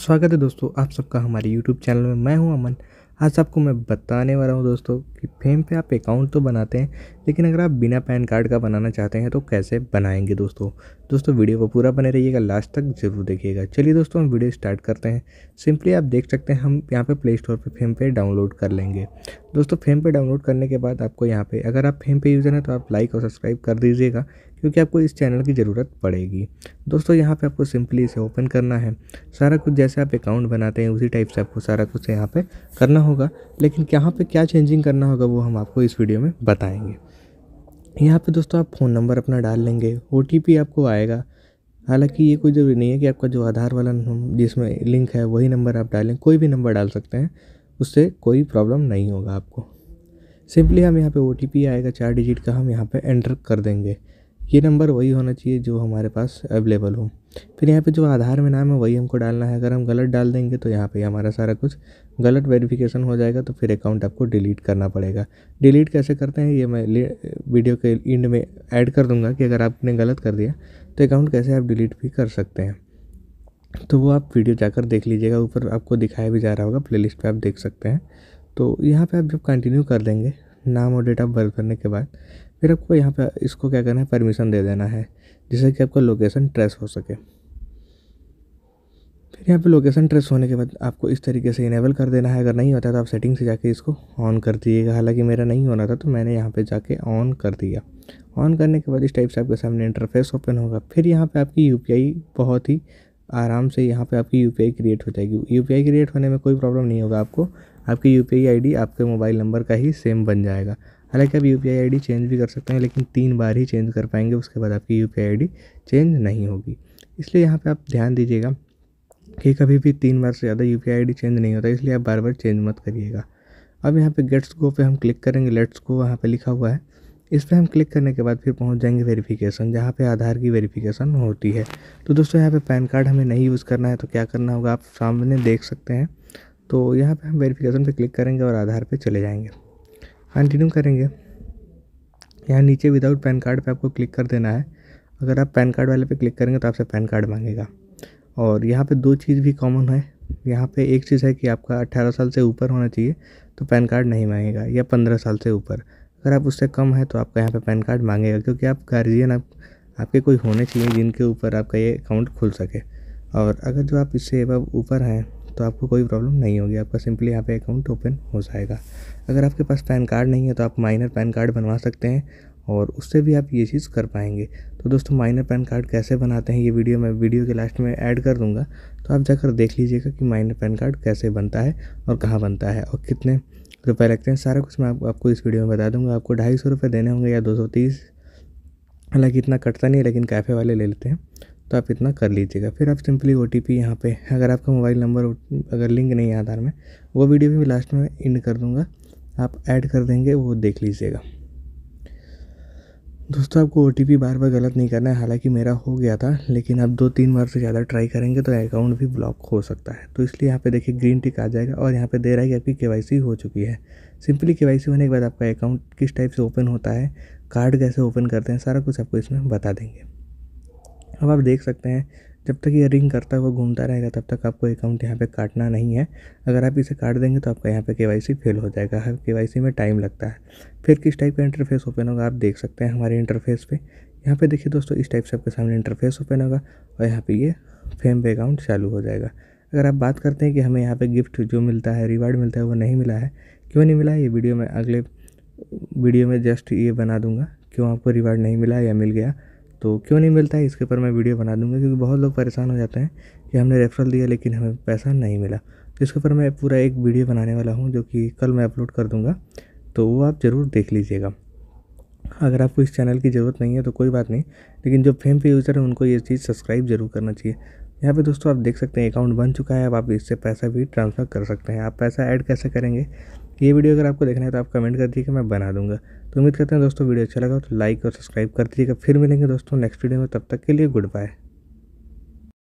स्वागत है दोस्तों आप सबका हमारे YouTube चैनल में मैं हूं अमन आज आपको मैं बताने वाला हूं दोस्तों कि फेम पे आप अकाउंट तो बनाते हैं लेकिन अगर आप बिना पैन कार्ड का बनाना चाहते हैं तो कैसे बनाएंगे दोस्तों दोस्तों वीडियो को पूरा बने रहिएगा लास्ट तक ज़रूर देखिएगा चलिए दोस्तों हम वीडियो स्टार्ट करते हैं सिंपली आप देख सकते हैं हम यहाँ पे प्ले स्टोर पर फेम पे डाउनलोड कर लेंगे दोस्तों फेम पे डाउनलोड करने के बाद आपको यहाँ पे अगर आप फेम पे यूज़र हैं तो आप लाइक और सब्सक्राइब कर दीजिएगा क्योंकि आपको इस चैनल की ज़रूरत पड़ेगी दोस्तों यहाँ पे आपको सिंपली इसे ओपन करना है सारा कुछ जैसे आप अकाउंट बनाते हैं उसी टाइप से आपको सारा कुछ यहाँ पे करना होगा लेकिन यहाँ पे क्या चेंजिंग करना होगा वो हम आपको इस वीडियो में बताएंगे यहाँ पे दोस्तों आप फ़ोन नंबर अपना डाल लेंगे ओ आपको आएगा हालांकि ये कोई ज़रूरी नहीं है कि आपका जो आधार वाला जिसमें लिंक है वही नंबर आप डालें कोई भी नंबर डाल सकते हैं उससे कोई प्रॉब्लम नहीं होगा आपको सिंपली हम यहाँ पे ओ आएगा चार डिजिट का हम यहाँ पे एंटर कर देंगे ये नंबर वही होना चाहिए जो हमारे पास अवेलेबल हो फिर यहाँ पे जो आधार में नाम है वही हमको डालना है अगर हम गलत डाल देंगे तो यहाँ पे हमारा सारा कुछ गलत वेरिफिकेशन हो जाएगा तो फिर अकाउंट आपको डिलीट करना पड़ेगा डिलीट कैसे करते हैं ये मैं वीडियो के इंड में ऐड कर दूँगा कि अगर आपने गलत कर दिया तो अकाउंट कैसे आप डिलीट भी कर सकते हैं तो वो आप वीडियो जाकर देख लीजिएगा ऊपर आपको दिखाया भी जा रहा होगा प्ले लिस्ट आप देख सकते हैं तो यहाँ पर आप जब कंटिन्यू कर देंगे नाम और डेट ऑफ बर्थ करने के बाद फिर आपको यहाँ पर इसको क्या करना है परमिशन दे देना है जिससे कि आपका लोकेशन ट्रेस हो सके फिर यहाँ पे लोकेशन ट्रेस होने के बाद आपको इस तरीके से इनेबल कर देना है अगर नहीं होता तो आप सेटिंग से जाके इसको ऑन कर दिएगा हालांकि मेरा नहीं होना था तो मैंने यहाँ पे जाके ऑन कर दिया ऑन करने के बाद इस टाइप से आपके सामने इंटरफेस ओपन होगा फिर यहाँ पे आपकी यू बहुत ही आराम से यहाँ पर आपकी यू क्रिएट हो जाएगी यू क्रिएट होने में कोई प्रॉब्लम नहीं होगा आपको आपकी यू पी आपके मोबाइल नंबर का ही सेम बन जाएगा हालांकि आप यू पी आई चेंज भी कर सकते हैं लेकिन तीन बार ही चेंज कर पाएंगे उसके बाद आपकी यू पी चेंज नहीं होगी इसलिए यहाँ पर आप ध्यान दीजिएगा कि कभी भी तीन बार से ज़्यादा यू पी चेंज नहीं होता इसलिए आप बार बार चेंज मत करिएगा अब यहाँ पे गेट्स गो पे हम क्लिक करेंगे लेट्स गो वहाँ पे लिखा हुआ है इस पर हम क्लिक करने के बाद फिर पहुँच जाएंगे वेरिफिकेशन जहाँ पे आधार की वेरिफिकेशन होती है तो दोस्तों यहाँ पे पैन कार्ड हमें नहीं यूज़ करना है तो क्या करना होगा आप सामने देख सकते हैं तो यहाँ पे हम वेरिफिकेशन पे क्लिक करेंगे और आधार पे चले जाएंगे कंटिन्यू करेंगे यहाँ नीचे विदाउट पैन कार्ड पे आपको क्लिक कर देना है अगर आप पैन कार्ड वाले पे क्लिक करेंगे तो आपसे पैन कार्ड मांगेगा और यहाँ पे दो चीज़ भी कॉमन है यहाँ पे एक चीज़ है कि आपका 18 साल से ऊपर होना चाहिए तो पैन कार्ड नहीं मांगेगा या 15 साल से ऊपर अगर आप उससे कम है तो आपका यहाँ पे पैन कार्ड मांगेगा क्योंकि आप गार्जियन आप आपके कोई होने चाहिए जिनके ऊपर आपका ये अकाउंट खुल सके और अगर जो आप इससे अब ऊपर हैं तो आपको कोई प्रॉब्लम नहीं होगी आपका सिंपली यहाँ पे अकाउंट ओपन हो जाएगा अगर आपके पास पैन कार्ड नहीं है तो आप माइनर पैन कार्ड बनवा सकते हैं और उससे भी आप ये चीज़ कर पाएंगे तो दोस्तों माइनर पैन कार्ड कैसे बनाते हैं ये वीडियो मैं वीडियो के लास्ट में ऐड कर दूंगा तो आप जाकर देख लीजिएगा कि माइनर पैन कार्ड कैसे बनता है और कहाँ बनता है और कितने रुपए लगते हैं सारा कुछ मैं आप, आपको इस वीडियो में बता दूंगा आपको ढाई सौ रुपये देने होंगे या दो सौ तीस हालांकि इतना कटता नहीं है लेकिन कैफ़े वाले ले लेते हैं तो आप इतना कर लीजिएगा फिर आप सिंपली ओ टी पी यहाँ पर अगर आपका मोबाइल नंबर अगर लिंक नहीं है आधार में वो वीडियो भी मैं लास्ट में इंड कर दूँगा आप ऐड कर देंगे वो देख लीजिएगा दोस्तों आपको ओ बार बार गलत नहीं करना है हालांकि मेरा हो गया था लेकिन आप दो तीन बार से ज़्यादा ट्राई करेंगे तो अकाउंट भी ब्लॉक हो सकता है तो इसलिए यहाँ पे देखिए ग्रीन टिक आ जाएगा और यहाँ पे दे रहा है कि आपकी केवाईसी हो चुकी है सिंपली केवाईसी होने के बाद आपका अकाउंट किस टाइप से ओपन होता है कार्ड कैसे ओपन करते हैं सारा कुछ आपको इसमें बता देंगे अब आप देख सकते हैं जब तक ये रिंग करता हुआ घूमता रहेगा तब तक आपको अकाउंट यहाँ पे काटना नहीं है अगर आप इसे काट देंगे तो आपका यहाँ पे केवाईसी फेल हो जाएगा हर केवाईसी में टाइम लगता है फिर किस टाइप का इंटरफेस ओपन होगा आप देख सकते हैं हमारे इंटरफेस पे यहाँ पे देखिए दोस्तों इस टाइप से आपके सामने इंटरफेस ओपन होगा और यहाँ पर ये फेम पे अकाउंट चालू हो जाएगा अगर आप बात करते हैं कि हमें यहाँ पर गिफ्ट जो मिलता है रिवार्ड मिलता है वो नहीं मिला है क्यों नहीं मिला ये वीडियो में अगले वीडियो में जस्ट ये बना दूंगा क्यों आपको रिवार्ड नहीं मिला या मिल गया तो क्यों नहीं मिलता है इसके ऊपर मैं वीडियो बना दूँगा क्योंकि बहुत लोग परेशान हो जाते हैं कि हमने रेफरल दिया लेकिन हमें पैसा नहीं मिला तो इसके ऊपर मैं पूरा एक वीडियो बनाने वाला हूँ जो कि कल मैं अपलोड कर दूँगा तो वो आप ज़रूर देख लीजिएगा अगर आपको इस चैनल की ज़रूरत नहीं है तो कोई बात नहीं लेकिन जो फेम पे यूज़र है उनको ये चीज़ सब्सक्राइब जरूर करना चाहिए यहाँ पे दोस्तों आप देख सकते हैं अकाउंट बन चुका है अब आप इससे पैसा भी ट्रांसफ़र कर सकते हैं आप पैसा ऐड कैसे करेंगे ये वीडियो अगर आपको देखना है तो आप कमेंट कर दीजिएगा मैं बना दूंगा तो उम्मीद करते हैं दोस्तों वीडियो अच्छा लगा तो लाइक और सब्सक्राइब कर दीजिएगा फिर मिलेंगे दोस्तों नेक्स्ट वीडियो में तब तक के लिए गुड बाय